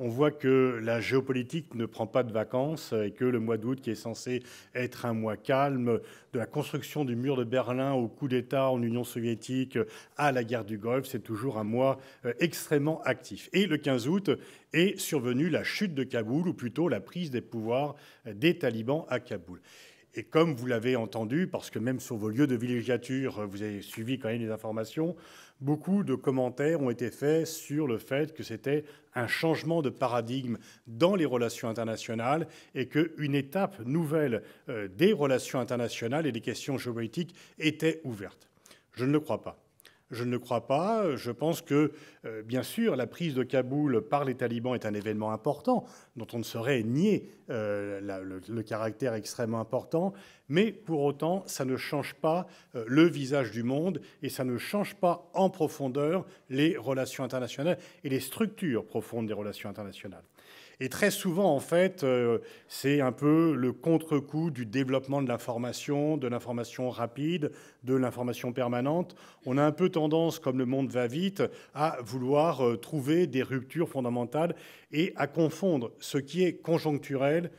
on voit que la géopolitique ne prend pas de vacances et que le mois d'août, qui est censé être un mois calme, de la construction du mur de Berlin au coup d'État en Union soviétique à la guerre du Golfe, c'est toujours un mois euh, extrêmement actif. Et le 15 août est survenue la chute de Kaboul, ou plutôt la prise des pouvoirs euh, des talibans à Kaboul. Et comme vous l'avez entendu, parce que même sur vos lieux de villégiature, euh, vous avez suivi quand même les informations, Beaucoup de commentaires ont été faits sur le fait que c'était un changement de paradigme dans les relations internationales et qu'une étape nouvelle euh, des relations internationales et des questions géopolitiques était ouverte. Je ne le crois pas. Je ne le crois pas. Je pense que, euh, bien sûr, la prise de Kaboul par les talibans est un événement important dont on ne saurait nier euh, le, caractère extrêmement important. Mais pour autant, ça ne change pas euh, le visage du monde et ça ne change pas en profondeur les relations internationales et les structures profondes des relations internationales. Et très souvent, en fait, euh, c'est un peu le contre-coup du développement de l'information, de l'information rapide, de l'information permanente. On a un peu tendance, comme le monde va vite, à vouloir euh, trouver des ruptures fondamentales et à confondre ce qui est conjoncturel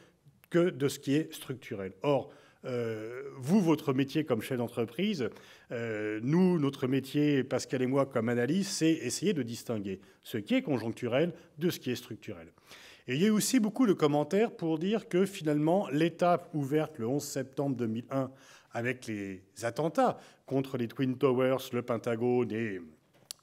que de ce qui est structurel. Or, euh, vous, votre métier comme chef d'entreprise, nous, notre métier, Pascal et moi, comme analyste, c'est essayer de distinguer ce qui est conjoncturel de ce qui est structurel. Et il y a aussi beaucoup de commentaires pour dire que finalement, l'étape ouverte le 11 septembre 2001 avec les attentats contre les Twin Towers, le Pentagone et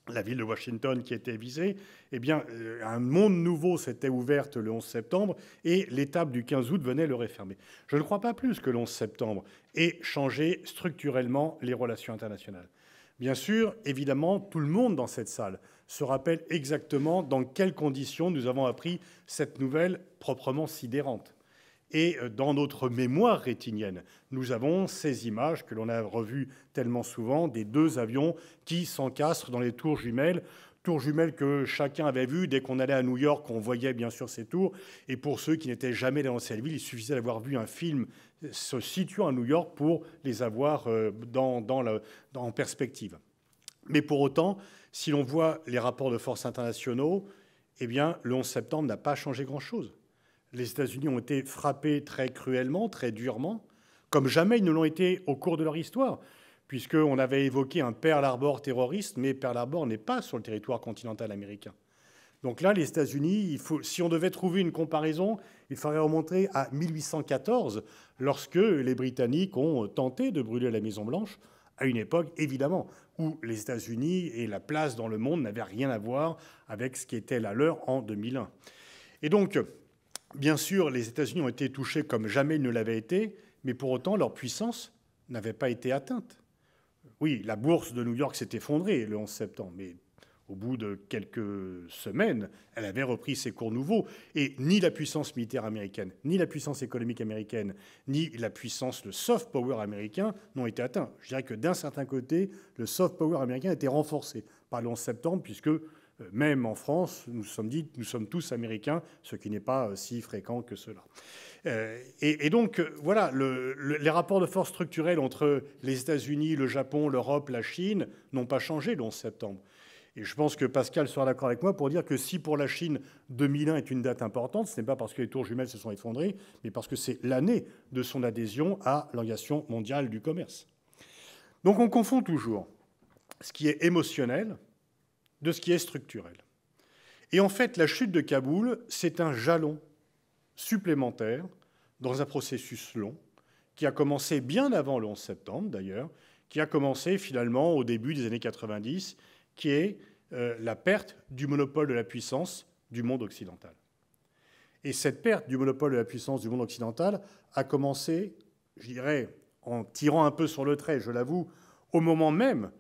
la ville de Washington qui était visée, eh bien, euh, un monde nouveau s'était ouvert le 11 septembre et l'étape du 15 août venait le refermer. Je ne crois pas plus que le 11 septembre ait changé structurellement les relations internationales. Bien sûr, évidemment, tout le monde dans cette salle se rappelle exactement dans quelles conditions nous avons appris cette nouvelle proprement sidérante. Et euh, dans notre mémoire rétinienne, nous avons ces images que l'on a revues tellement souvent des deux avions qui s'encastrent dans les tours jumelles. Tours jumelles que chacun avait vues. Dès qu'on allait à New York, on voyait bien sûr ces tours. Et pour ceux qui n'étaient jamais dans cette ville, il suffisait d'avoir vu un film euh, se situant à New York pour les avoir euh, en perspective. Mais pour autant, si l'on voit les rapports de force internationaux, eh bien, le 11 septembre n'a pas changé grand-chose. Les États-Unis ont été frappés très cruellement, très durement, comme jamais ils ne l'ont été au cours de leur histoire, puisqu'on avait évoqué un Pearl Harbor terroriste, mais Pearl Harbor n'est pas sur le territoire continental américain. Donc là, les États-Unis, si on devait trouver une comparaison, il faudrait remonter à 1814, lorsque les Britanniques ont tenté de brûler la Maison-Blanche, à une époque, évidemment, où les États-Unis et la place dans le monde n'avaient rien à voir avec ce qui était la leur en 2001. Et donc, bien sûr, les États-Unis ont été touchés comme jamais ils ne l'avaient été, mais pour autant, leur puissance n'avait pas été atteinte. Oui, la bourse de New York s'est effondrée le 11 septembre, mais au bout de quelques semaines, elle avait repris ses cours nouveaux. Et ni la puissance militaire américaine, ni la puissance économique américaine, ni la puissance, le soft power américain n'ont été atteints. Je dirais que d'un certain côté, le soft power américain a été renforcé par le septembre, puisque euh, même en France, nous sommes dit, nous sommes tous américains, ce qui n'est pas euh, si fréquent que cela. Euh, et, donc, voilà, les rapports de force structurels entre les États-Unis, le Japon, l'Europe, la Chine n'ont pas changé le septembre. Et je pense que Pascal sera d'accord avec moi pour dire que si pour la Chine 2001 est une date importante, ce n'est pas parce que les tours jumelles se sont effondrées, mais parce que c'est l'année de son adhésion à l'Organisation mondiale du commerce. Donc on confond toujours ce qui est émotionnel de ce qui est structurel. Et en fait, la chute de Kaboul, c'est un jalon supplémentaire dans un processus long qui a commencé bien avant le 11 septembre d'ailleurs, qui a commencé finalement au début des années 90 qui est euh, la perte du monopole de la puissance du monde occidental. Et cette perte du monopole de la puissance du monde occidental a commencé, je dirais, en tirant un peu sur le trait, je l'avoue, au moment même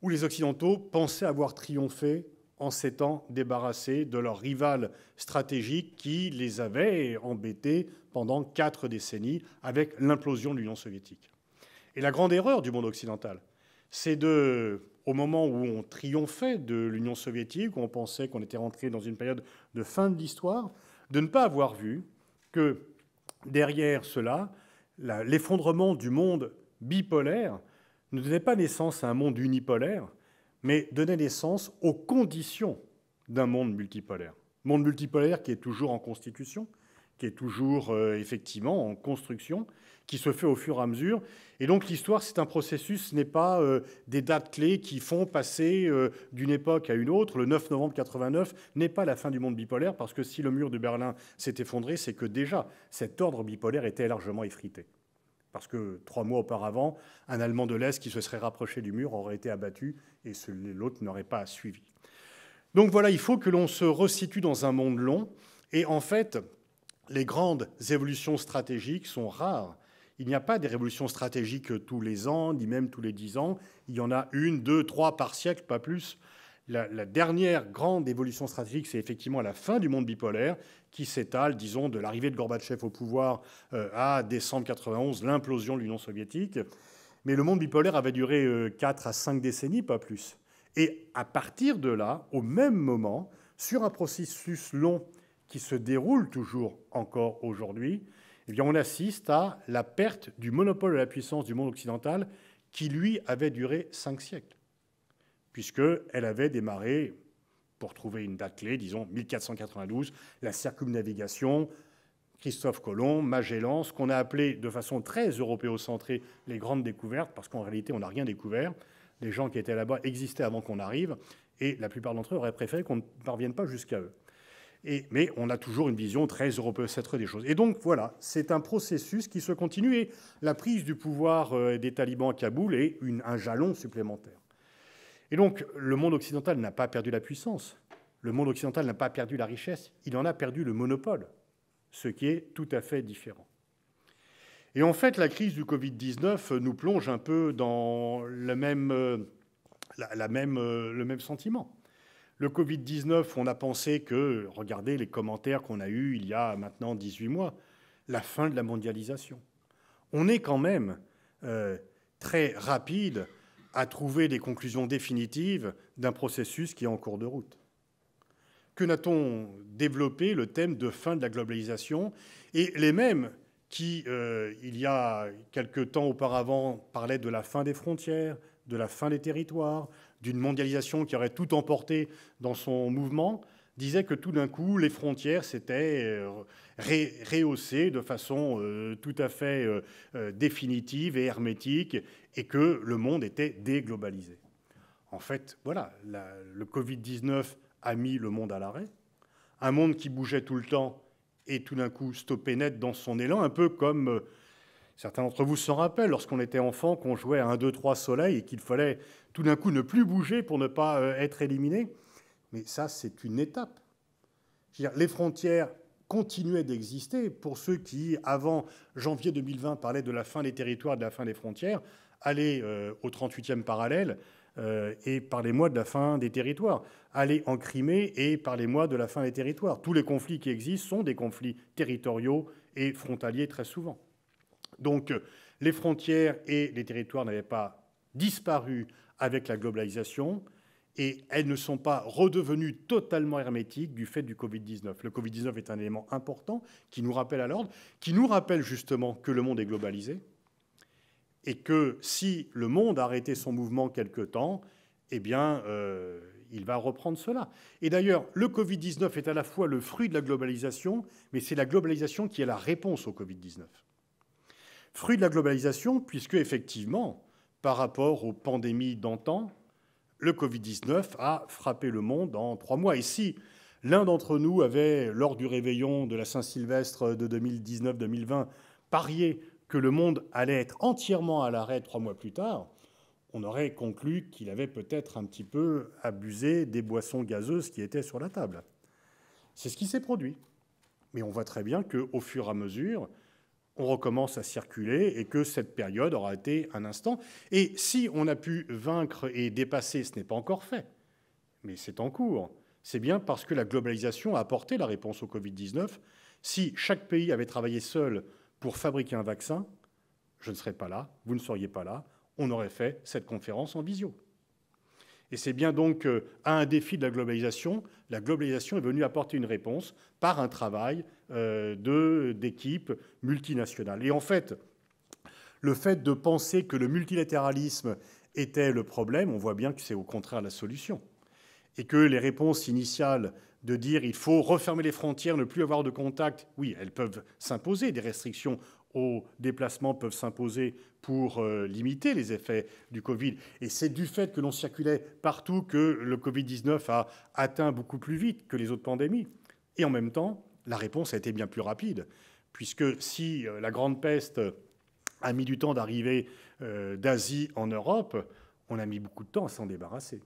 où les Occidentaux pensaient avoir triomphé en s'étant débarrassés de leur rival stratégique qui les avait embêtés pendant quatre décennies avec l'implosion de l'Union soviétique. Et la grande erreur du monde occidental, c'est de au moment où on triomphait de l'Union soviétique, où on pensait qu'on était rentré dans une période de fin de l'histoire, de ne pas avoir vu que derrière cela, l'effondrement du monde bipolaire ne donnait pas naissance à un monde unipolaire, mais donnait naissance aux conditions d'un monde multipolaire. Monde multipolaire qui est toujours en constitution, qui est toujours euh, effectivement en construction, qui se fait au fur et à mesure. Et donc l'histoire, c'est un processus, ce n'est pas euh, des dates clés qui font passer euh, d'une époque à une autre. Le 9 novembre 89 n'est pas la fin du monde bipolaire, parce que si le mur de Berlin s'est effondré, c'est que déjà cet ordre bipolaire était largement effrité. Parce que trois mois auparavant, un Allemand de l'Est qui se serait rapproché du mur aurait été abattu et l'autre n'aurait pas suivi. Donc voilà, il faut que l'on se resitue dans un monde long. Et en fait, les grandes évolutions stratégiques sont rares. Il n'y a pas des révolutions stratégiques tous les ans, ni même tous les dix ans. Il y en a une, deux, trois par siècle, pas plus. La, dernière grande évolution stratégique, c'est effectivement la fin du monde bipolaire, qui s'étale, disons, de l'arrivée de Gorbatchev au pouvoir euh, à décembre 91, l'implosion de l'Union soviétique. Mais le monde bipolaire avait duré euh, quatre à cinq décennies, pas plus. Et à partir de là, au même moment, sur un processus long qui se déroule toujours encore aujourd'hui, eh bien on assiste à la perte du monopole de la puissance du monde occidental qui, lui, avait duré cinq siècles, puisqu'elle avait démarré, pour trouver une date clé, disons 1492, la circumnavigation, Christophe Colomb, Magellan, ce qu'on a appelé de façon très européocentrée les grandes découvertes, parce qu'en réalité, on n'a rien découvert. Les gens qui étaient là-bas existaient avant qu'on arrive, et la plupart d'entre eux auraient préféré qu'on ne parvienne pas jusqu'à eux mais on a toujours une vision très européenne euh, des choses. Et donc voilà, c'est un processus qui se continue et la prise du pouvoir euh, des talibans à Kaboul est un jalon supplémentaire. Et donc le monde occidental n'a pas perdu la puissance, le monde occidental n'a pas perdu la richesse, il en a perdu le monopole, ce qui est tout à fait différent. Et en fait, la crise du Covid-19 euh, nous plonge un peu dans le même sentiment. Le Covid-19, on a pensé que, regardez les commentaires qu'on a eus il y a maintenant 18 mois, la fin de la mondialisation. On est quand même euh, très rapide à trouver des conclusions définitives d'un processus qui est en cours de route. Que n'a-t-on développé le thème de fin de la globalisation et les mêmes qui, euh, il y a quelque temps auparavant, parlaient de la fin des frontières, de la fin des territoires, d'une mondialisation qui aurait tout emporté dans son mouvement, disait que tout d'un coup, les frontières s'étaient euh, rehaussées de façon euh, tout à fait euh, définitive et hermétique, et que le monde était déglobalisé. En fait, voilà, le Covid-19 a mis le monde à l'arrêt. Un monde qui bougeait tout le temps et tout d'un coup stoppé net dans son élan, un peu comme... Certains d'entre vous s'en rappellent, lorsqu'on était enfant, qu'on jouait à 1, 2, trois soleil et qu'il fallait tout d'un coup ne plus bouger pour ne pas euh, être éliminé. Mais ça, c'est une étape. les frontières continuaient d'exister. Pour ceux qui, avant janvier 2020, parlaient de la fin des territoires, de la fin des frontières, aller euh, au 38e parallèle euh, et parlez-moi de la fin des territoires. aller en Crimée et parlez-moi de la fin des territoires. Tous les conflits qui existent sont des conflits territoriaux et frontaliers très souvent. Donc euh, les frontières et les territoires n'avaient pas disparu avec la globalisation et elles ne sont pas redevenues totalement hermétiques du fait du Covid-19. Le Covid-19 est un élément important qui nous rappelle à l'ordre, qui nous rappelle justement que le monde est globalisé et que si le monde a arrêté son mouvement quelque temps, eh bien, euh, il va reprendre cela. Et d'ailleurs, le Covid-19 est à la fois le fruit de la globalisation, mais c'est la globalisation qui est la réponse au Covid-19. Fruit de la globalisation, puisque effectivement, par rapport aux pandémies d'antan, le Covid-19 a frappé le monde en trois mois. Et si l'un d'entre nous avait, lors du réveillon de la Saint-Sylvestre de 2019-2020, parié que le monde allait être entièrement à l'arrêt trois mois plus tard, on aurait conclu qu'il avait peut-être un petit peu abusé des boissons gazeuses qui étaient sur la table. C'est ce qui s'est produit. Mais on voit très bien qu'au fur et à mesure, on recommence à circuler et que cette période aura été un instant. Et si on a pu vaincre et dépasser, ce n'est pas encore fait, mais c'est en cours, c'est bien parce que la globalisation a apporté la réponse au Covid-19. Si chaque pays avait travaillé seul pour fabriquer un vaccin, je ne serais pas là, vous ne seriez pas là, on aurait fait cette conférence en visio. Et c'est bien donc à un défi de la globalisation, la globalisation est venue apporter une réponse par un travail euh, d'équipes multinationales. Et en fait, le fait de penser que le multilatéralisme était le problème, on voit bien que c'est au contraire la solution. Et que les réponses initiales de dire il faut refermer les frontières, ne plus avoir de contact, oui, elles peuvent s'imposer, des restrictions aux déplacements peuvent s'imposer pour euh, limiter les effets du Covid. Et c'est du fait que l'on circulait partout que le Covid-19 a atteint beaucoup plus vite que les autres pandémies. Et en même temps, la réponse a été bien plus rapide, puisque si euh, la grande peste a mis du temps d'arriver euh, d'Asie en Europe, on a mis beaucoup de temps à s'en débarrasser.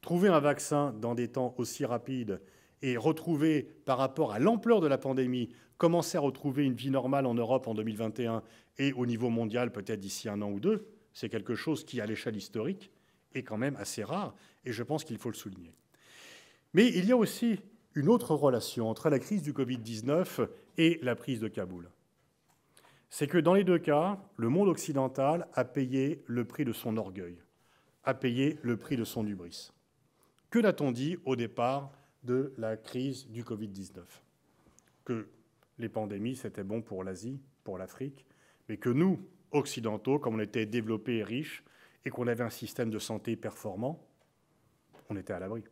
Trouver un vaccin dans des temps aussi rapides et retrouver, par rapport à l'ampleur de la pandémie, commencer à retrouver une vie normale en Europe en 2021 et au niveau mondial peut-être d'ici un an ou deux, c'est quelque chose qui, à l'échelle historique, est quand même assez rare et je pense qu'il faut le souligner. Mais il y a aussi une autre relation entre la crise du Covid-19 et la prise de Kaboul. C'est que dans les deux cas, le monde occidental a payé le prix de son orgueil, a payé le prix de son hubris. Que l'a-t-on dit au départ de la crise du Covid-19 Que les pandémies, c'était bon pour l'Asie, pour l'Afrique, mais que nous, occidentaux, comme on était développés et riches, et qu'on avait un système de santé performant, on était à l'abri.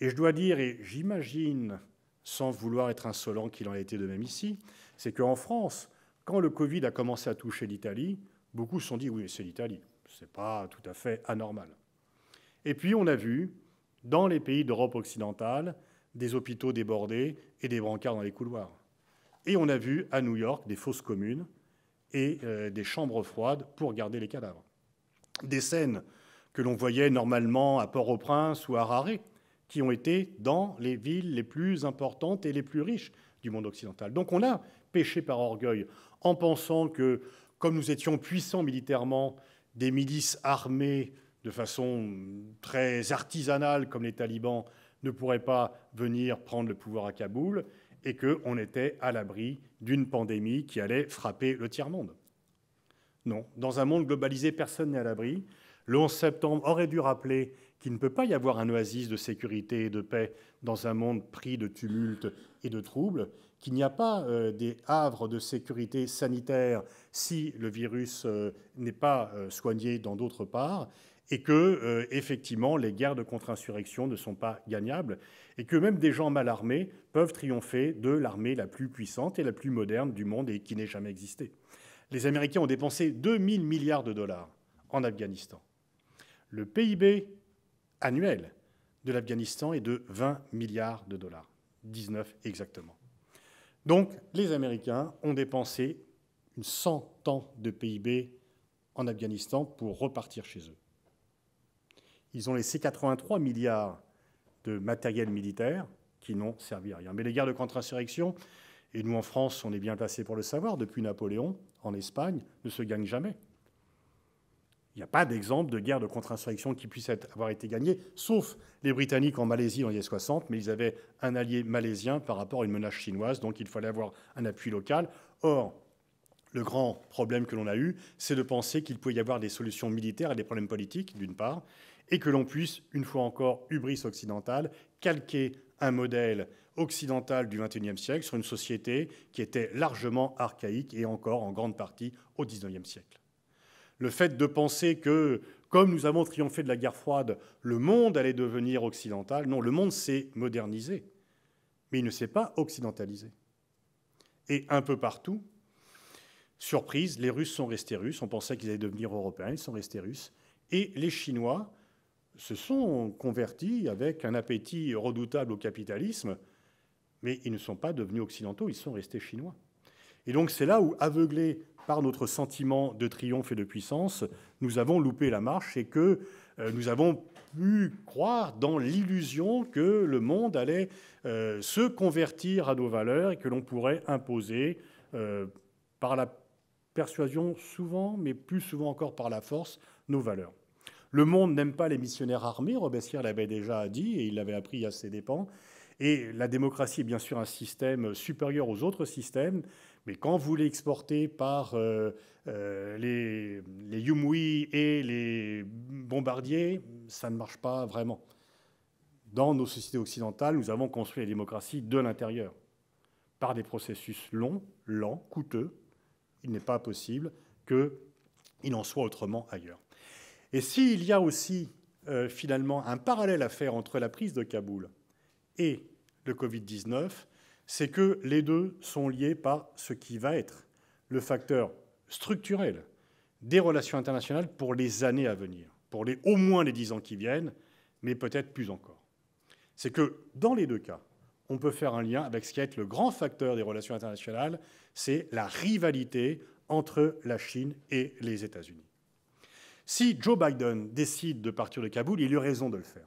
Et je dois dire, et j'imagine, sans vouloir être insolent qu'il en a été de même ici, c'est qu'en France, quand le Covid a commencé à toucher l'Italie, beaucoup se sont dit oui, mais c'est l'Italie, c'est pas tout à fait anormal. Et puis on a vu, dans les pays d'Europe occidentale, des hôpitaux débordés et des brancards dans les couloirs. Et on a vu à New York des fosses communes et euh, des chambres froides pour garder les cadavres. Des scènes que l'on voyait normalement à Port-au-Prince ou à Harare, qui ont été dans les villes les plus importantes et les plus riches du monde occidental. Donc on a péché par orgueil en pensant que, comme nous étions puissants militairement, des milices armées de façon très artisanale comme les talibans ne pourraient pas venir prendre le pouvoir à Kaboul et qu'on était à l'abri d'une pandémie qui allait frapper le tiers-monde. Non, dans un monde globalisé, personne n'est à l'abri. Le 11 septembre aurait dû rappeler qu'il ne peut pas y avoir un oasis de sécurité et de paix dans un monde pris de tumultes et de troubles, qu'il n'y a pas euh, des havres de sécurité sanitaire si le virus euh, n'est pas euh, soigné dans d'autres parts, et que, effectivement, les guerres de contre-insurrection ne sont pas gagnables, et que même des gens mal armés peuvent triompher de l'armée la plus puissante et la plus moderne du monde et qui n'est jamais existé. Les Américains ont dépensé 2 000 milliards de dollars en Afghanistan. Le PIB annuel de l'Afghanistan est de 20 milliards de dollars. 19 exactement. Donc les Américains ont dépensé une centaine de PIB en Afghanistan pour repartir chez eux. Ils ont laissé 83 milliards de matériel militaire qui n'ont servi à rien. Mais les guerres de contre-insurrection, et nous en France, on est bien placés pour le savoir, depuis Napoléon, en Espagne, ne se gagnent jamais. Il n'y a pas d'exemple de guerre de contre-insurrection qui puisse avoir été gagnée, sauf les Britanniques en Malaisie dans les 60, mais ils avaient un allié malaisien par rapport à une menace chinoise, donc il fallait avoir un appui local. Or, le grand problème que l'on a eu, c'est de penser qu'il pouvait y avoir des solutions militaires et des problèmes politiques, d'une part, et que l'on puisse, une fois encore, hubris occidental, calquer un modèle occidental du XXIe siècle sur une société qui était largement archaïque et encore en grande partie au XIXe siècle. Le fait de penser que, comme nous avons triomphé de la guerre froide, le monde allait devenir occidental, non, le monde s'est modernisé, mais il ne s'est pas occidentalisé. Et un peu partout, surprise, les Russes sont restés russes, on pensait qu'ils allaient devenir européens, ils sont restés russes, et les Chinois se sont convertis avec un appétit redoutable au capitalisme, mais ils ne sont pas devenus occidentaux, ils sont restés chinois. Et donc c'est là où, aveuglés par notre sentiment de triomphe et de puissance, nous avons loupé la marche et que euh, nous avons pu croire dans l'illusion que le monde allait euh, se convertir à nos valeurs et que l'on pourrait imposer euh, par la persuasion souvent, mais plus souvent encore par la force, nos valeurs. Le monde n'aime pas les missionnaires armés, Robespierre l'avait déjà dit et il l'avait appris à ses dépens. Et la démocratie est bien sûr un système supérieur aux autres systèmes, mais quand vous l'exportez exportez par euh, euh, les, les et les bombardiers, ça ne marche pas vraiment. Dans nos sociétés occidentales, nous avons construit la démocratie de l'intérieur, par des processus longs, lents, coûteux. Il n'est pas possible qu'il en soit autrement ailleurs. Et s'il y a aussi euh, finalement un parallèle à faire entre la prise de Kaboul et le Covid-19, c'est que les deux sont liés par ce qui va être le facteur structurel des relations internationales pour les années à venir, pour les, au moins les dix ans qui viennent, mais peut-être plus encore. C'est que dans les deux cas, on peut faire un lien avec ce qui est le grand facteur des relations internationales, c'est la rivalité entre la Chine et les États-Unis. Si Joe Biden décide de partir de Kaboul, il a eu raison de le faire.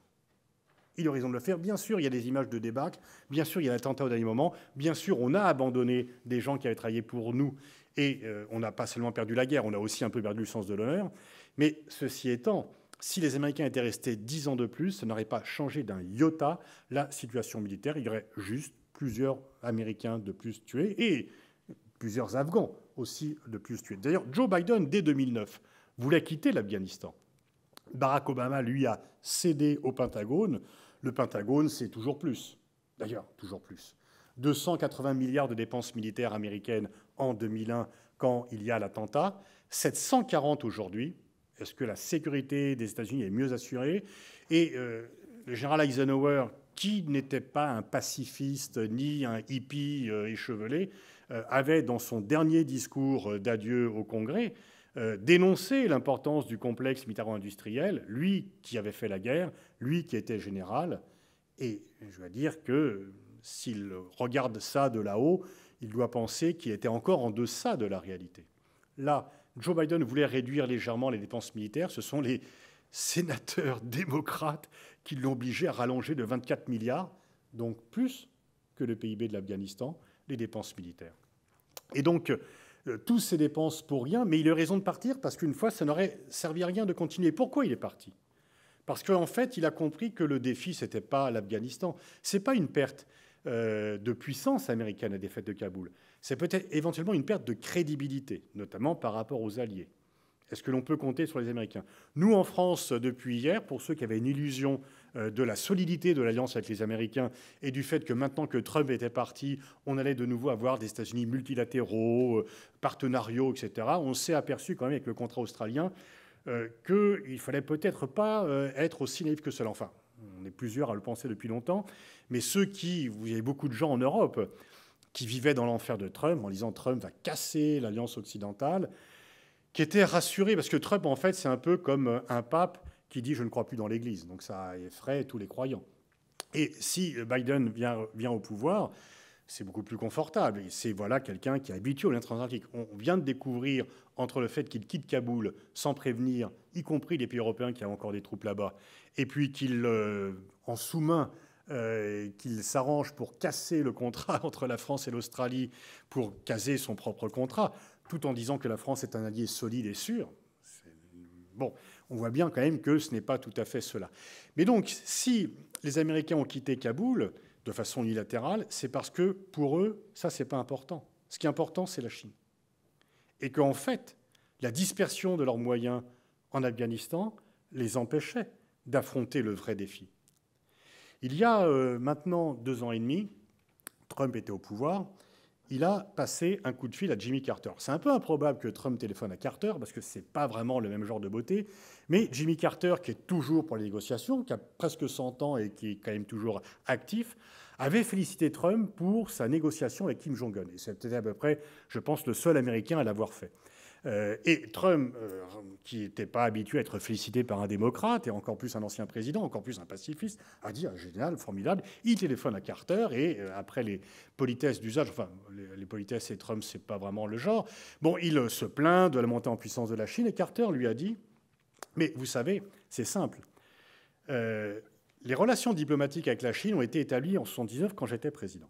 Il aurait raison de le faire. Bien sûr, il y a des images de débâcle. Bien sûr, il y a l'attentat au dernier moment. Bien sûr, on a abandonné des gens qui avaient travaillé pour nous. Et euh, on n'a pas seulement perdu la guerre, on a aussi un peu perdu le sens de l'honneur. Mais ceci étant, si les Américains étaient restés dix ans de plus, ça n'aurait pas changé d'un iota la situation militaire. Il y aurait juste plusieurs Américains de plus tués et plusieurs Afghans aussi de plus tués. D'ailleurs, Joe Biden, dès 2009, voulait quitter l'Afghanistan. Barack Obama, lui, a cédé au Pentagone le Pentagone, c'est toujours plus. D'ailleurs, toujours plus. 280 milliards de dépenses militaires américaines en 2001 quand il y a l'attentat, 740 aujourd'hui. Est-ce que la sécurité des États-Unis est mieux assurée Et euh, le général Eisenhower, qui n'était pas un pacifiste ni un hippie euh, échevelé, euh, avait dans son dernier discours d'adieu au Congrès euh, dénoncer l'importance du complexe militaro-industriel, lui qui avait fait la guerre, lui qui était général. Et je dois dire que s'il regarde ça de là-haut, il doit penser qu'il était encore en deçà de la réalité. Là, Joe Biden voulait réduire légèrement les dépenses militaires. Ce sont les sénateurs démocrates qui l'ont obligé à rallonger de 24 milliards, donc plus que le PIB de l'Afghanistan, les dépenses militaires. Et donc, toutes ses dépenses pour rien, mais il a raison de partir parce qu'une fois, ça n'aurait servi à rien de continuer. Pourquoi il est parti Parce qu'en fait, il a compris que le défi, ce n'était pas l'Afghanistan. Ce n'est pas une perte euh, de puissance américaine à défaite de Kaboul. C'est peut-être éventuellement une perte de crédibilité, notamment par rapport aux alliés. Est-ce que l'on peut compter sur les Américains Nous, en France, depuis hier, pour ceux qui avaient une illusion euh, de la solidité de l'alliance avec les Américains et du fait que maintenant que Trump était parti, on allait de nouveau avoir des États-Unis multilatéraux, euh, partenariaux, etc. On s'est aperçu quand même avec le contrat australien euh, qu'il fallait peut-être pas être aussi naïf que cela. Enfin, on est plusieurs à le penser depuis longtemps, mais ceux qui, vous avez beaucoup de gens en Europe qui vivaient dans l'enfer de Trump en disant Trump va casser l'alliance occidentale, qui étaient rassurés parce que Trump, en fait, c'est un peu comme un pape qui dit je ne crois plus dans l'Église. Donc ça effraie tous les croyants. Et si Biden vient, au pouvoir, c'est beaucoup plus confortable. Et c'est voilà quelqu'un qui est habitué au lien transatlantique. On vient de découvrir entre le fait qu'il quitte Kaboul sans prévenir, y compris les pays européens qui ont encore des troupes là-bas, et puis qu'il, euh, en sous-main, euh, qu'il s'arrange pour casser le contrat entre la France et l'Australie, pour caser son propre contrat, tout en disant que la France est un allié solide et sûr. Bon, on voit bien quand même que ce n'est pas tout à fait cela. Mais donc, si les Américains ont quitté Kaboul de façon unilatérale, c'est parce que pour eux, ça, c'est pas important. Ce qui est important, c'est la Chine. Et qu'en fait, la dispersion de leurs moyens en Afghanistan les empêchait d'affronter le vrai défi. Il y a euh, maintenant deux ans et demi, Trump était au pouvoir, il a passé un coup de fil à Jimmy Carter. C'est un peu improbable que Trump téléphone à Carter, parce que ce n'est pas vraiment le même genre de beauté. Mais Jimmy Carter, qui est toujours pour les négociations, qui a presque 100 ans et qui est quand même toujours actif, avait félicité Trump pour sa négociation avec Kim Jong-un. Et c'était à peu près, je pense, le seul Américain à l'avoir fait. Euh, et Trump, euh, qui n'était pas habitué à être félicité par un démocrate, et encore plus un ancien président, encore plus un pacifiste, a dit un ah, génial, formidable. Il téléphone à Carter, et euh, après les politesses d'usage, enfin, les, politesses et Trump, n'est pas vraiment le genre. Bon, il se plaint de la montée en puissance de la Chine, et Carter lui a dit Mais vous savez, c'est simple. les relations diplomatiques avec la Chine ont été établies en 1979 quand j'étais président.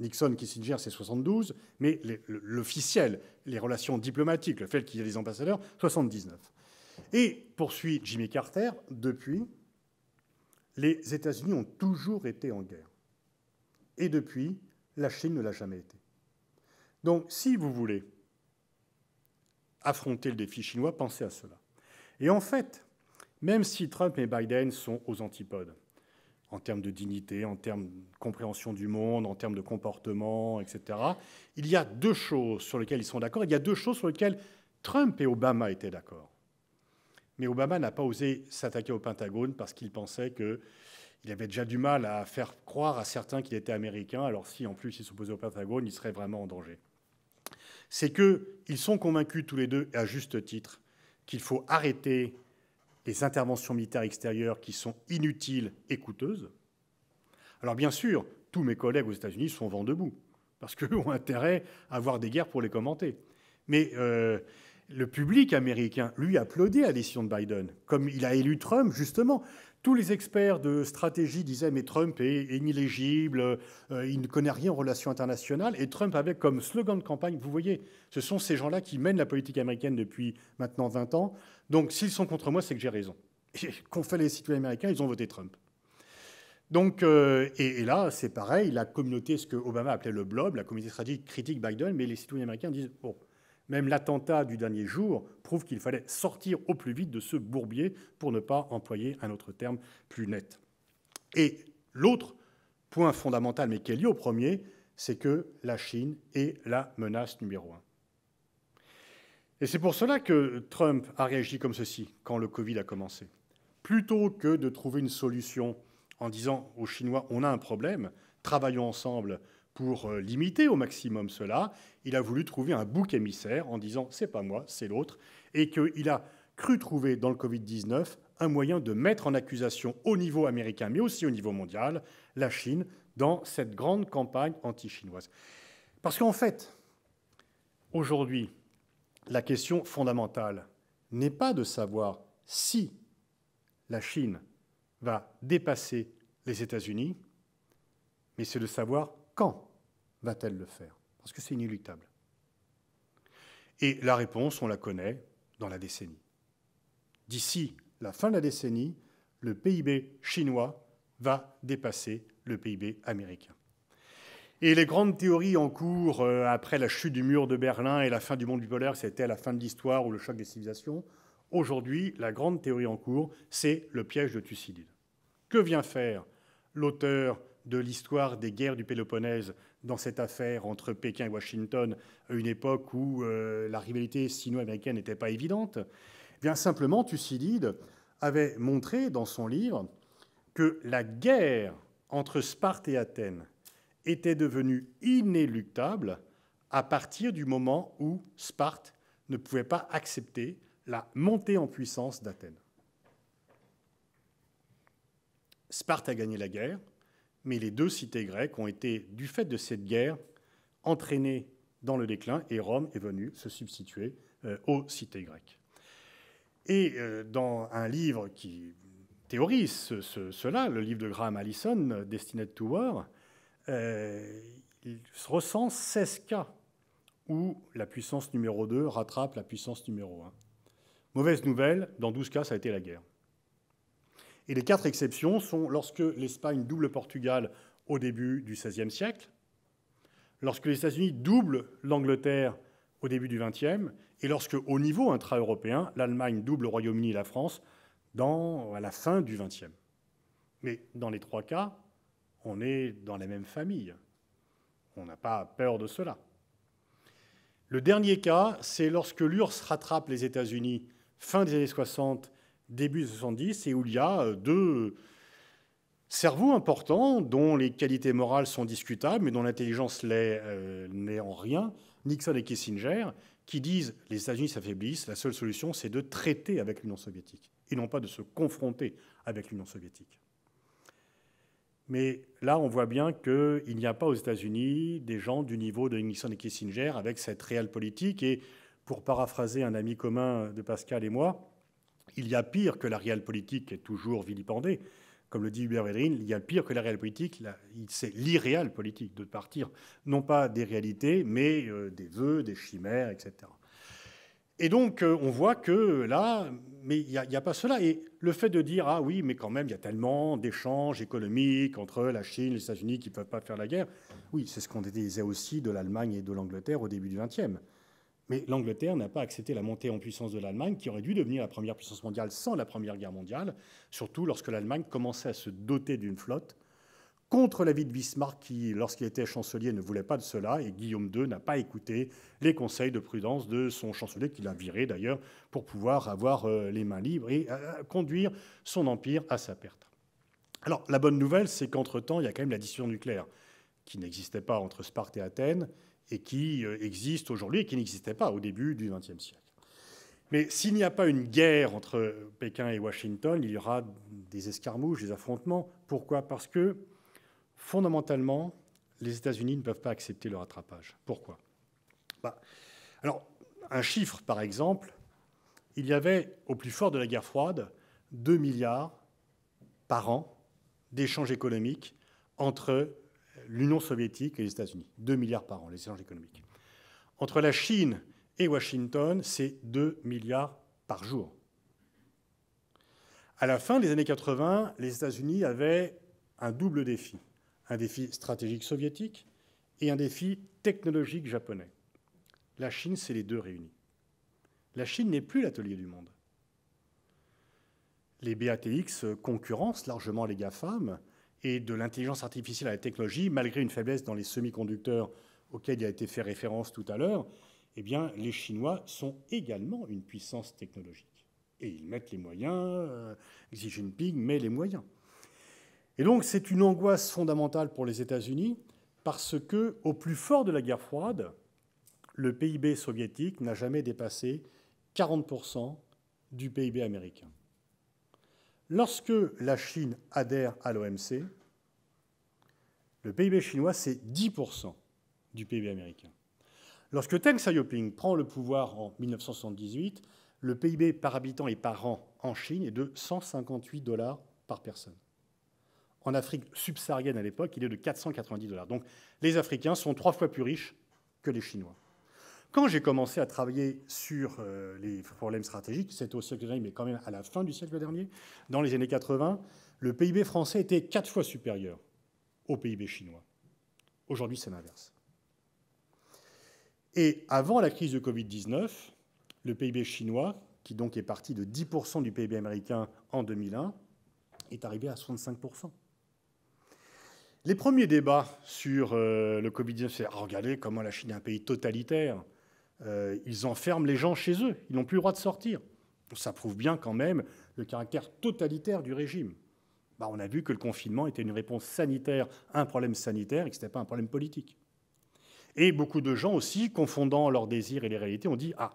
Nixon-Kissinger, c'est 72, mais l'officiel, les relations diplomatiques, le fait qu'il y ait des ambassadeurs, 79. Et poursuit Jimmy Carter, depuis, les États-Unis ont toujours été en guerre. Et depuis, la Chine ne l'a jamais été. Donc, si vous voulez affronter le défi chinois, pensez à cela. Et en fait, même si Trump et Biden sont aux antipodes, en termes de dignité, en termes de compréhension du monde, en termes de comportement, etc. Il y a deux choses sur lesquelles ils sont d'accord. Il y a deux choses sur lesquelles Trump et Obama étaient d'accord. Mais Obama n'a pas osé s'attaquer au Pentagone parce qu'il pensait qu'il avait déjà du mal à faire croire à certains qu'il était américain. Alors si en plus il s'opposait au Pentagone, il serait vraiment en danger. C'est que sont convaincus tous les deux, à juste titre, qu'il faut arrêter les interventions militaires extérieures qui sont inutiles et coûteuses. Alors bien sûr, tous mes collègues aux États-Unis sont vent debout, parce qu'ils ont intérêt à avoir des guerres pour les commenter. Mais euh, le public américain, lui, applaudit la décision de Biden, comme il a élu Trump, justement. Tous les experts de stratégie disaient mais Trump est inéligible, euh, il ne connaît rien aux relations internationales. Et Trump avait comme slogan de campagne, vous voyez, ce sont ces gens-là qui mènent la politique américaine depuis maintenant 20 ans. Donc s'ils sont contre moi, c'est que j'ai raison. Et qu'ont fait les citoyens américains Ils ont voté Trump. Donc, euh, et, et, là, c'est pareil, la communauté, ce que Obama appelait le blob, la communauté stratégique critique Biden, mais les citoyens américains disent, bon, même l'attentat du dernier jour prouve qu'il fallait sortir au plus vite de ce bourbier pour ne pas employer un autre terme plus net. Et l'autre point fondamental, mais qui est lié au premier, c'est que la Chine est la menace numéro un. Et c'est pour cela que Trump a réagi comme ceci quand le Covid a commencé. Plutôt que de trouver une solution en disant aux Chinois on a un problème, travaillons ensemble pour euh, limiter au maximum cela, il a voulu trouver un bouc émissaire en disant c'est pas moi, c'est l'autre, et qu'il a cru trouver dans le Covid-19 un moyen de mettre en accusation au niveau américain, mais aussi au niveau mondial, la Chine dans cette grande campagne anti-chinoise. Parce qu'en fait, aujourd'hui, la question fondamentale n'est pas de savoir si la Chine va dépasser les États-Unis, mais c'est de savoir quand va-t-elle le faire, parce que c'est inéluctable. Et la réponse, on la connaît dans la décennie. D'ici la fin de la décennie, le PIB chinois va dépasser le PIB américain. Et les grandes théories en cours euh, après la chute du mur de Berlin et la fin du monde bipolaire, c'était la fin de l'histoire ou le choc des civilisations. Aujourd'hui, la grande théorie en cours, c'est le piège de Thucydide. Que vient faire l'auteur de l'histoire des guerres du Péloponnèse dans cette affaire entre Pékin et Washington, à une époque où euh, la rivalité sino-américaine n'était pas évidente eh Bien simplement, Thucydide avait montré dans son livre que la guerre entre Sparte et Athènes était devenu inéluctable à partir du moment où Sparte ne pouvait pas accepter la montée en puissance d'Athènes. Sparte a gagné la guerre, mais les deux cités grecques ont été, du fait de cette guerre, entraînées dans le déclin et Rome est venue se substituer euh, aux cités grecques. Et euh, dans un livre qui théorise cela, le livre de Graham Allison, Destined to War, euh, il se recense 16 cas où la puissance numéro 2 rattrape la puissance numéro 1. Mauvaise nouvelle, dans 12 cas, ça a été la guerre. Et les quatre exceptions sont lorsque l'Espagne double Portugal au début du XVIe siècle, lorsque les États-Unis doublent l'Angleterre au début du XXe, et lorsque, au niveau intra-européen, l'Allemagne double le Royaume-Uni et la France dans, à la fin du XXe. Mais dans les trois cas, on est dans la même famille. On n'a pas peur de cela. Le dernier cas, c'est lorsque l'URSS rattrape les États-Unis fin des années 60, début des 70, et où il y a euh, deux cerveaux importants dont les qualités morales sont discutables, mais dont l'intelligence euh, n'est en rien, Nixon et Kissinger, qui disent les États-Unis s'affaiblissent, la seule solution c'est de traiter avec l'Union soviétique, et non pas de se confronter avec l'Union soviétique. Mais là, on voit bien qu'il n'y a pas aux États-Unis des gens du niveau de Nixon et Kissinger avec cette réelle politique. Et pour paraphraser un ami commun de Pascal et moi, il y a pire que la réelle politique qui est toujours vilipendée. Comme le dit Hubert Védrine, il y a pire que la réelle politique, c'est l'irréal politique, de partir non pas des réalités, mais euh, des vœux, des chimères, etc. Et donc, euh, on voit que là, mais il n'y a, pas cela. Et le fait de dire, ah oui, mais quand même, il y a tellement d'échanges économiques entre la Chine, et les États-Unis qui ne peuvent pas faire la guerre. Oui, c'est ce qu'on disait aussi de l'Allemagne et de l'Angleterre au début du XXe. Mais l'Angleterre n'a pas accepté la montée en puissance de l'Allemagne, qui aurait dû devenir la première puissance mondiale sans la Première Guerre mondiale, surtout lorsque l'Allemagne commençait à se doter d'une flotte contre l'avis de Bismarck qui, lorsqu'il était chancelier, ne voulait pas de cela, et Guillaume II n'a pas écouté les conseils de prudence de son chancelier, qu'il a viré d'ailleurs, pour pouvoir avoir euh, les mains libres et euh, euh, conduire son empire à sa perte. Alors la bonne nouvelle, c'est qu'entre-temps, il y a quand même la dissuasion nucléaire, qui n'existait pas entre Sparte et Athènes, et qui existe aujourd'hui, et qui n'existait pas au début du XXe siècle. Mais s'il n'y a pas une guerre entre Pékin et Washington, il y aura des escarmouches, des affrontements. Pourquoi Parce que fondamentalement, les États-Unis ne peuvent pas accepter le rattrapage. Pourquoi bah, Alors, un chiffre, par exemple, il y avait, au plus fort de la guerre froide, 2 milliards par an d'échanges économiques entre l'Union soviétique et les États-Unis. 2 milliards par an, les échanges économiques. Entre la Chine et Washington, c'est 2 milliards par jour. À la fin des années 80, les États-Unis avaient un double défi un défi stratégique soviétique et un défi technologique japonais. La Chine, c'est les deux réunis. La Chine n'est plus l'atelier du monde. Les BATX concurrencent largement les GAFAM et de l'intelligence artificielle à la technologie, malgré une faiblesse dans les semi-conducteurs auxquels il a été fait référence tout à l'heure, eh bien, les Chinois sont également une puissance technologique. Et ils mettent les moyens, euh, Xi Jinping met les moyens. Et donc c'est une angoisse fondamentale pour les États-Unis parce que, au plus fort de la guerre froide, le PIB soviétique n'a jamais dépassé 40% du PIB américain. Lorsque la Chine adhère à l'OMC, le PIB chinois, c'est 10% du PIB américain. Lorsque Deng Xiaoping prend le pouvoir en 1978, le PIB par habitant et par an en Chine est de 158 dollars par personne. En Afrique subsaharienne à l'époque, il est de 490 dollars. Donc les Africains sont trois fois plus riches que les Chinois. Quand j'ai commencé à travailler sur euh, les problèmes stratégiques, c'était au siècle dernier, mais quand même à la fin du siècle dernier, dans les années 80, le PIB français était quatre fois supérieur au PIB chinois. Aujourd'hui, c'est l'inverse. Et avant la crise de Covid-19, le PIB chinois, qui donc est parti de 10% du PIB américain en 2001, est arrivé à 65%. Les premiers débats sur euh, le Covid-19, c'est ah, regardez comment la Chine est un pays totalitaire. Euh, ils enferment les gens chez eux, ils n'ont plus le droit de sortir. Ça prouve bien quand même le caractère totalitaire du régime. Bah, on a vu que le confinement était une réponse sanitaire à un problème sanitaire et que ce n'était pas un problème politique. Et beaucoup de gens aussi, confondant leurs désirs et les réalités, ont dit Ah,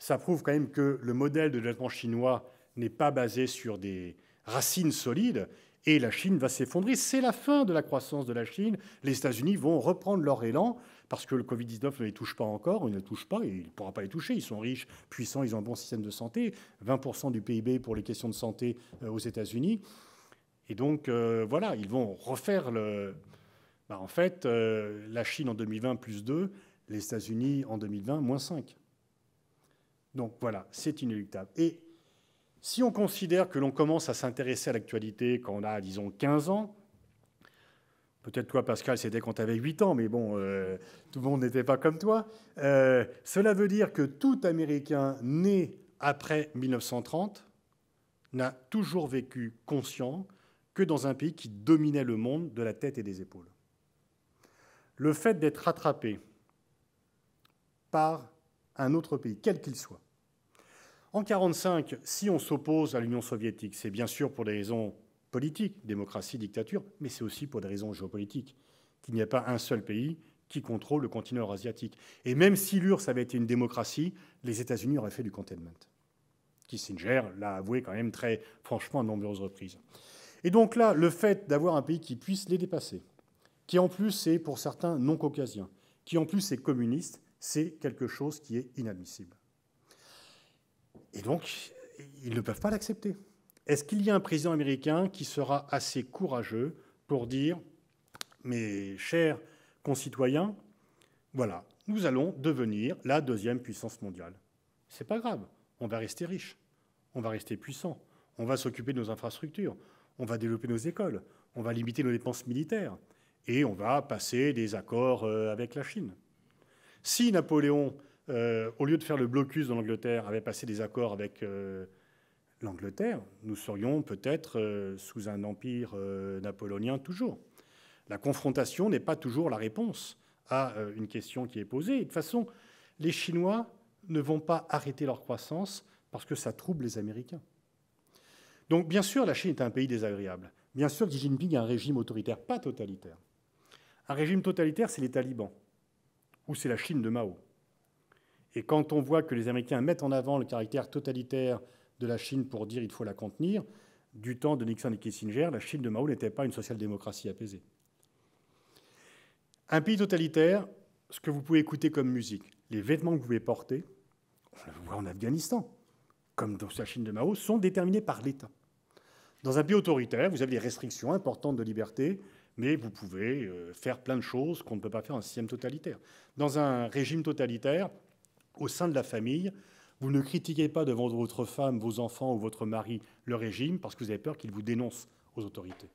ça prouve quand même que le modèle de développement chinois n'est pas basé sur des racines solides, et la Chine va s'effondrer. C'est la fin de la croissance de la Chine. Les États-Unis vont reprendre leur élan parce que le Covid-19 ne les touche pas encore, Il ne les touche pas et il ne pourra pas les toucher. Ils sont riches, puissants, ils ont un bon système de santé, 20% du PIB pour les questions de santé euh, aux États-Unis. Et donc, euh, voilà, ils vont refaire le. Bah, en fait, euh, la Chine en 2020 plus 2, les États-Unis en 2020 moins 5. Donc voilà, c'est inéluctable. Et si on considère que l'on commence à s'intéresser à l'actualité quand on a, disons, 15 ans, peut-être toi, Pascal, c'était quand tu avais 8 ans, mais bon, euh, tout le monde n'était pas comme toi, euh, cela veut dire que tout Américain né après 1930 n'a toujours vécu conscient que dans un pays qui dominait le monde de la tête et des épaules. Le fait d'être rattrapé par un autre pays, quel qu'il soit, en 1945, si on s'oppose à l'Union soviétique, c'est bien sûr pour des raisons politiques, démocratie, dictature, mais c'est aussi pour des raisons géopolitiques, qu'il n'y a pas un seul pays qui contrôle le continent asiatique. Et même si l'URSS avait été une démocratie, les États-Unis auraient fait du containment. Kissinger l'a avoué quand même très franchement à nombreuses reprises. Et donc là, le fait d'avoir un pays qui puisse les dépasser, qui en plus est pour certains non caucasien, qui en plus est communiste, c'est quelque chose qui est inadmissible. Et donc, ils ne peuvent pas l'accepter. Est-ce qu'il y a un président américain qui sera assez courageux pour dire, mes chers concitoyens, voilà, nous allons devenir la deuxième puissance mondiale. C'est pas grave, on va rester riche, on va rester puissant, on va s'occuper de nos infrastructures, on va développer nos écoles, on va limiter nos dépenses militaires et on va passer des accords euh, avec la Chine. Si Napoléon euh, au lieu de faire le blocus dans l'Angleterre, avait passé des accords avec euh, l'Angleterre, nous serions peut-être euh, sous un empire napoléonien toujours. La confrontation n'est pas toujours la réponse à une question qui est posée. de toute façon, les Chinois ne vont pas arrêter leur croissance parce que ça trouble les Américains. Donc bien sûr, la Chine est un pays désagréable. Bien sûr, Xi Jinping a un régime autoritaire, pas totalitaire. Un régime totalitaire, c'est les talibans, ou c'est la Chine de Mao. Et quand on voit que les Américains mettent en avant le caractère totalitaire de la Chine pour dire qu'il faut la contenir, du temps de Nixon et Kissinger, la Chine de Mao n'était pas une social-démocratie apaisée. Un pays totalitaire, ce que vous pouvez écouter comme musique, les vêtements que vous pouvez porter, on le voit en Afghanistan, comme dans la Chine de Mao, sont déterminés par l'État. Dans un pays autoritaire, vous avez des restrictions importantes de liberté, mais vous pouvez euh, faire plein de choses qu'on ne peut pas faire en système totalitaire. Dans un régime totalitaire, au sein de la famille. Vous ne critiquez pas devant votre femme, vos enfants ou votre mari le régime parce que vous avez peur qu'il vous dénonce aux autorités.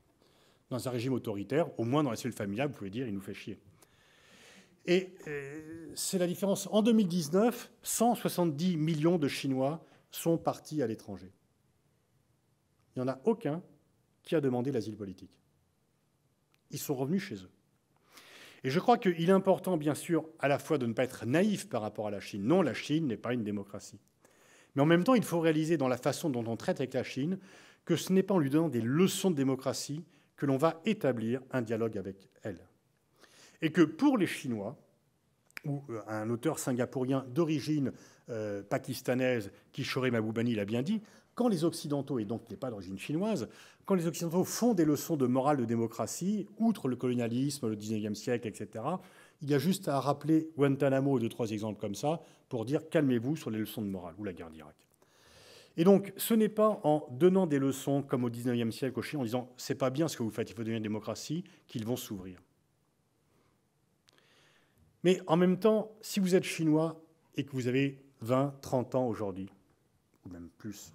Dans un régime autoritaire, au moins dans la cellule familiale, vous pouvez dire il nous fait chier. Et euh, c'est la différence. En 2019, 170 millions de Chinois sont partis à l'étranger. Il n'y en a aucun qui a demandé l'asile politique. Ils sont revenus chez eux. Et je crois qu'il est important, bien sûr, à la fois de ne pas être naïf par rapport à la Chine. Non, la Chine n'est pas une démocratie. Mais en même temps, il faut réaliser dans la façon dont on traite avec la Chine que ce n'est pas en lui donnant des leçons de démocratie que l'on va établir un dialogue avec elle. Et que pour les Chinois, ou euh, un auteur singapourien d'origine euh, pakistanaise, Kishore Maboubani, l'a bien dit, quand les Occidentaux, et donc n'est pas d'origine chinoise, quand les Occidentaux font des leçons de morale de démocratie, outre le colonialisme, le 19e siècle, etc., il y a juste à rappeler Guantanamo et deux, trois exemples comme ça pour dire calmez-vous sur les leçons de morale ou la guerre d'Irak. Et donc, ce n'est pas en donnant des leçons comme au 19e siècle au Chine, en disant c'est pas bien ce que vous faites, il faut devenir une démocratie, qu'ils vont s'ouvrir. Mais en même temps, si vous êtes chinois et que vous avez 20, 30 ans aujourd'hui, ou même plus,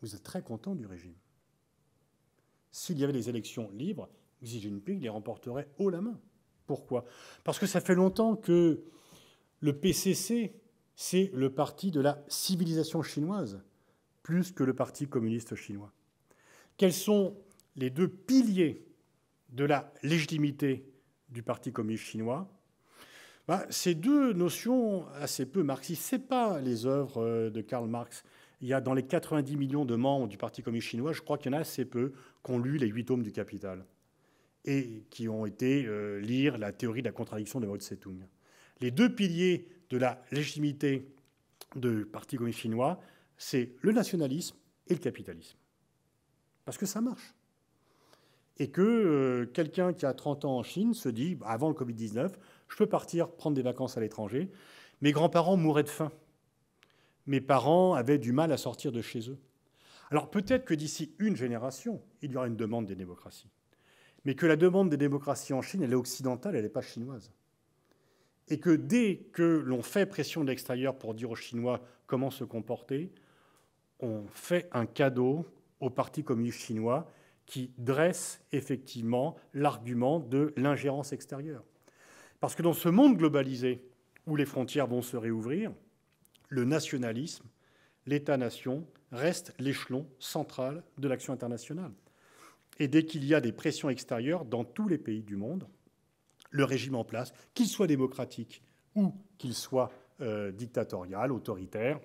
vous êtes très content du régime. S'il y avait des élections libres, Xi Jinping les remporterait haut la main. Pourquoi Parce que ça fait longtemps que le PCC, c'est le parti de la civilisation chinoise, plus que le Parti communiste chinois. Quels sont les deux piliers de la légitimité du Parti communiste chinois bah, Ces deux notions assez peu marxistes, ce pas les œuvres euh, de Karl Marx, il y a dans les 90 millions de membres du Parti communiste chinois, je crois qu'il y en a assez peu qui ont lu les huit tomes du Capital et qui ont été euh, lire la théorie de la contradiction de Mao Tse-tung. Les deux piliers de la légitimité du Parti communiste chinois, c'est le nationalisme et le capitalisme. Parce que ça marche. Et que euh, quelqu'un qui a 30 ans en Chine se dit, bah, avant le Covid-19, je peux partir prendre des vacances à l'étranger, mes grands-parents mouraient de faim mes parents avaient du mal à sortir de chez eux. Alors peut-être que d'ici une génération, il y aura une demande des démocraties. Mais que la demande des démocraties en Chine, elle est occidentale, elle n'est pas chinoise. Et que dès que l'on fait pression de l'extérieur pour dire aux Chinois comment se comporter, on fait un cadeau au Parti communiste chinois qui dresse effectivement l'argument de l'ingérence extérieure. Parce que dans ce monde globalisé où les frontières vont se réouvrir, le nationalisme, l'État-nation reste l'échelon central de l'action internationale. Et dès qu'il y a des pressions extérieures dans tous les pays du monde, le régime en place, qu'il soit démocratique ou qu'il soit euh, dictatorial, autoritaire,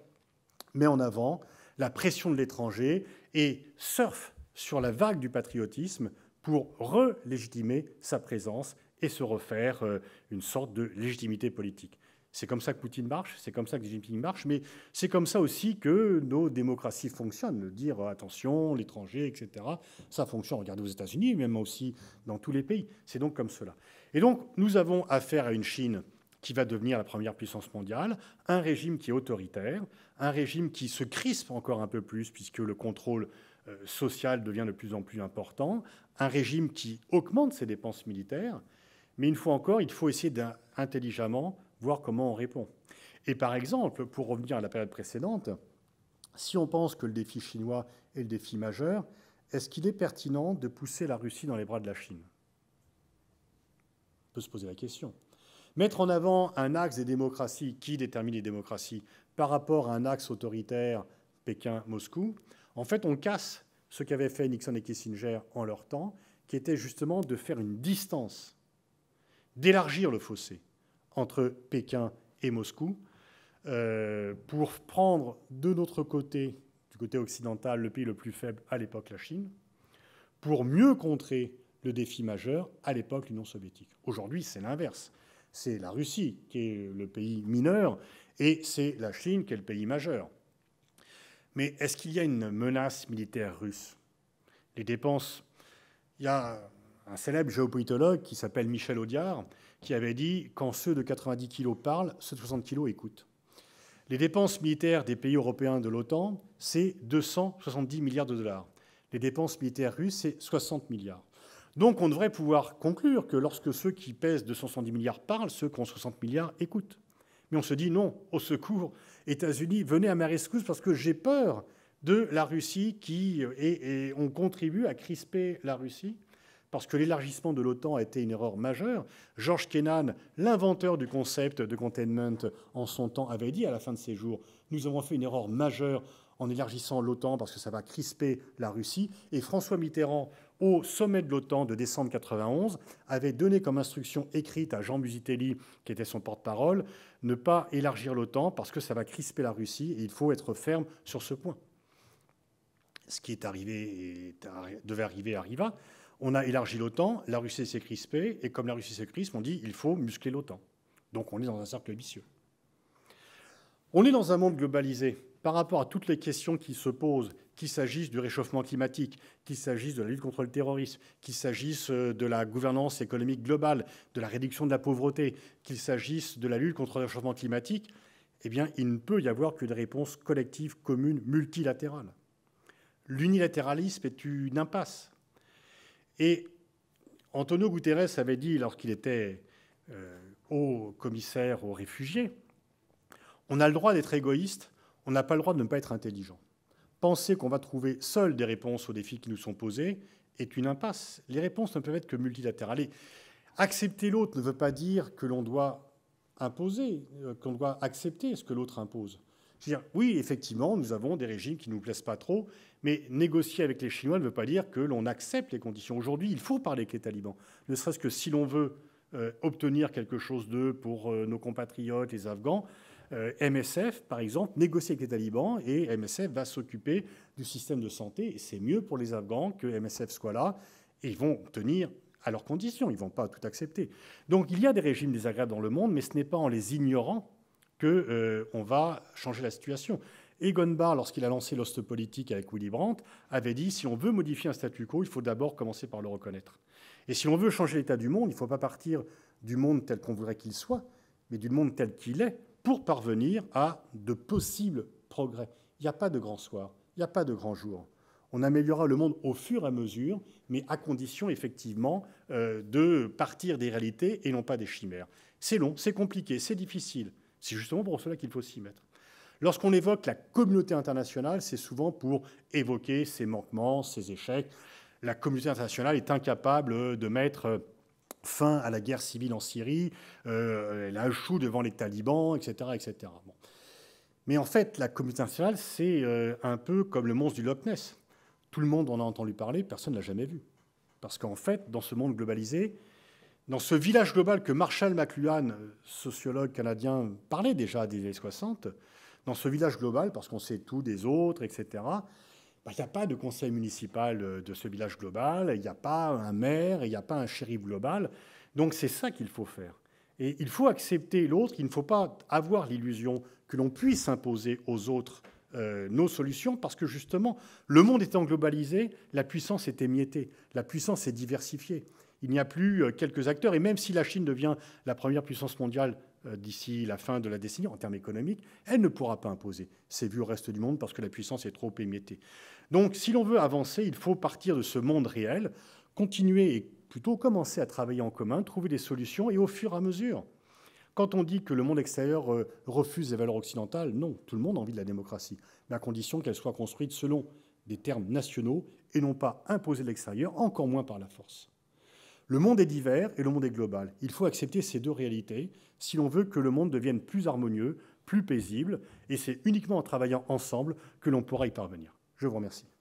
met en avant la pression de l'étranger et surfe sur la vague du patriotisme pour relégitimer sa présence et se refaire euh, une sorte de légitimité politique. C'est comme ça que Poutine marche, c'est comme ça que Xi Jinping marche, mais c'est comme ça aussi que nos démocraties fonctionnent. Dire euh, attention, l'étranger, etc. Ça fonctionne, regardez aux États-Unis, même aussi dans tous les pays. C'est donc comme cela. Et donc, nous avons affaire à une Chine qui va devenir la première puissance mondiale, un régime qui est autoritaire, un régime qui se crispe encore un peu plus puisque le contrôle euh, social devient de plus en plus important, un régime qui augmente ses dépenses militaires, mais une fois encore, il faut essayer d'intelligemment voir comment on répond. Et par exemple, pour revenir à la période précédente, si on pense que le défi chinois est le défi majeur, est-ce qu'il est pertinent de pousser la Russie dans les bras de la Chine On peut se poser la question. Mettre en avant un axe des démocraties, qui détermine les démocraties, par rapport à un axe autoritaire Pékin-Moscou, en fait, on casse ce qu'avaient fait Nixon et Kissinger en leur temps, qui était justement de faire une distance, d'élargir le fossé entre Pékin et Moscou, euh, pour prendre de notre côté, du côté occidental, le pays le plus faible à l'époque, la Chine, pour mieux contrer le défi majeur à l'époque l'Union soviétique. Aujourd'hui, c'est l'inverse. C'est la Russie qui est le pays mineur et c'est la Chine qui est le pays majeur. Mais est-ce qu'il y a une menace militaire russe Les dépenses. Il y a un célèbre géopolitologue qui s'appelle Michel Audiard qui avait dit Quand ceux de 90 kg parlent, ceux de 60 kg écoutent. Les dépenses militaires des pays européens de l'OTAN, c'est 270 milliards de dollars. Les dépenses militaires russes, c'est 60 milliards. Donc on devrait pouvoir conclure que lorsque ceux qui pèsent 270 milliards parlent, ceux qui ont 60 milliards écoutent. Mais on se dit non, au secours, États-Unis, venez à ma rescousse parce que j'ai peur de la Russie qui. et on contribue à crisper la Russie parce que l'élargissement de l'OTAN a été une erreur majeure. George Kennan, l'inventeur du concept de containment en son temps, avait dit à la fin de ses jours, nous avons fait une erreur majeure en élargissant l'OTAN parce que ça va crisper la Russie. Et François Mitterrand, au sommet de l'OTAN de décembre 1991, avait donné comme instruction écrite à Jean Musitelli, qui était son porte-parole, ne pas élargir l'OTAN parce que ça va crisper la Russie et il faut être ferme sur ce point. Ce qui est arrivé et devait arriver arriva. On a élargi l'OTAN, la Russie s'est crispée, et comme la Russie s'est crispée, on dit il faut muscler l'OTAN. Donc on est dans un cercle vicieux. On est dans un monde globalisé par rapport à toutes les questions qui se posent, qu'il s'agisse du réchauffement climatique, qu'il s'agisse de la lutte contre le terrorisme, qu'il s'agisse euh, de la gouvernance économique globale, de la réduction de la pauvreté, qu'il s'agisse de la lutte contre le réchauffement climatique, eh bien, il ne peut y avoir que des réponses collectives, communes, multilatérales. L'unilatéralisme est une impasse. Et Antonio Guterres avait dit, lorsqu'il était haut euh, commissaire aux réfugiés, on a le droit d'être égoïste, on n'a pas le droit de ne pas être intelligent. Penser qu'on va trouver seul des réponses aux défis qui nous sont posés est une impasse. Les réponses ne peuvent être que multilatérales. accepter l'autre ne veut pas dire que l'on doit imposer, euh, qu'on doit accepter ce que l'autre impose oui, effectivement, nous avons des régimes qui ne nous plaisent pas trop, mais négocier avec les Chinois ne veut pas dire que l'on accepte les conditions. Aujourd'hui, il faut parler avec les talibans, ne serait-ce que si l'on veut euh, obtenir quelque chose d'eux pour euh, nos compatriotes, les Afghans. Euh, MSF, par exemple, négocie avec les talibans et MSF va s'occuper du système de santé. Et c'est mieux pour les Afghans que MSF soit là. Et ils vont tenir à leurs conditions. Ils ne vont pas tout accepter. Donc il y a des régimes désagréables dans le monde, mais ce n'est pas en les ignorant qu'on euh, va changer la situation. Et Barr, lorsqu'il a lancé l'ost politique avec Willy avait dit si on veut modifier un statu quo, il faut d'abord commencer par le reconnaître. Et si on veut changer l'état du monde, il ne faut pas partir du monde tel qu'on voudrait qu'il soit, mais du monde tel qu'il est, pour parvenir à de possibles progrès. Il n'y a pas de grand soir, il n'y a pas de grand jour. On améliorera le monde au fur et à mesure, mais à condition effectivement euh, de partir des réalités et non pas des chimères. C'est long, c'est compliqué, c'est difficile. C'est justement pour cela qu'il faut s'y mettre. Lorsqu'on évoque la communauté internationale, c'est souvent pour évoquer ses manquements, ses échecs. La communauté internationale est incapable de mettre fin à la guerre civile en Syrie, euh, Elle a chou devant les talibans, etc. etc. Mais en fait, la communauté internationale, c'est euh, un peu comme le monstre du Loch Ness. Tout le monde en a entendu parler, personne ne l'a jamais vu. Parce qu'en fait, dans ce monde globalisé, dans ce village global que Marshall McLuhan, sociologue canadien, parlait déjà des années 60, dans ce village global, parce qu'on sait tout des autres, etc., bah, il n'y a pas de conseil municipal euh, de ce village global, il n'y a pas un maire, il n'y a pas un shérif global. Donc c'est ça qu'il faut faire. Et il faut accepter l'autre, il ne faut pas avoir l'illusion que l'on puisse imposer aux autres euh, nos solutions, parce que justement, le monde étant globalisé, la puissance est émiettée, la puissance est diversifiée il n'y a plus euh, quelques acteurs, et même si la Chine devient la première puissance mondiale euh, d'ici la fin de la décennie en termes économiques, elle ne pourra pas imposer ses vues au reste du monde parce que la puissance est trop émiettée. Donc si l'on veut avancer, il faut partir de ce monde réel, continuer et plutôt commencer à travailler en commun, trouver des solutions, et au fur et à mesure, quand on dit que le monde extérieur euh, refuse les valeurs occidentales, non, tout le monde a envie de la démocratie, mais à condition qu'elle soit construite selon des termes nationaux et non pas imposée de l'extérieur, encore moins par la force. Le monde est divers et le monde est global. Il faut accepter ces deux réalités si l'on veut que le monde devienne plus harmonieux, plus paisible, et c'est uniquement en travaillant ensemble que l'on pourra y parvenir. Je vous remercie.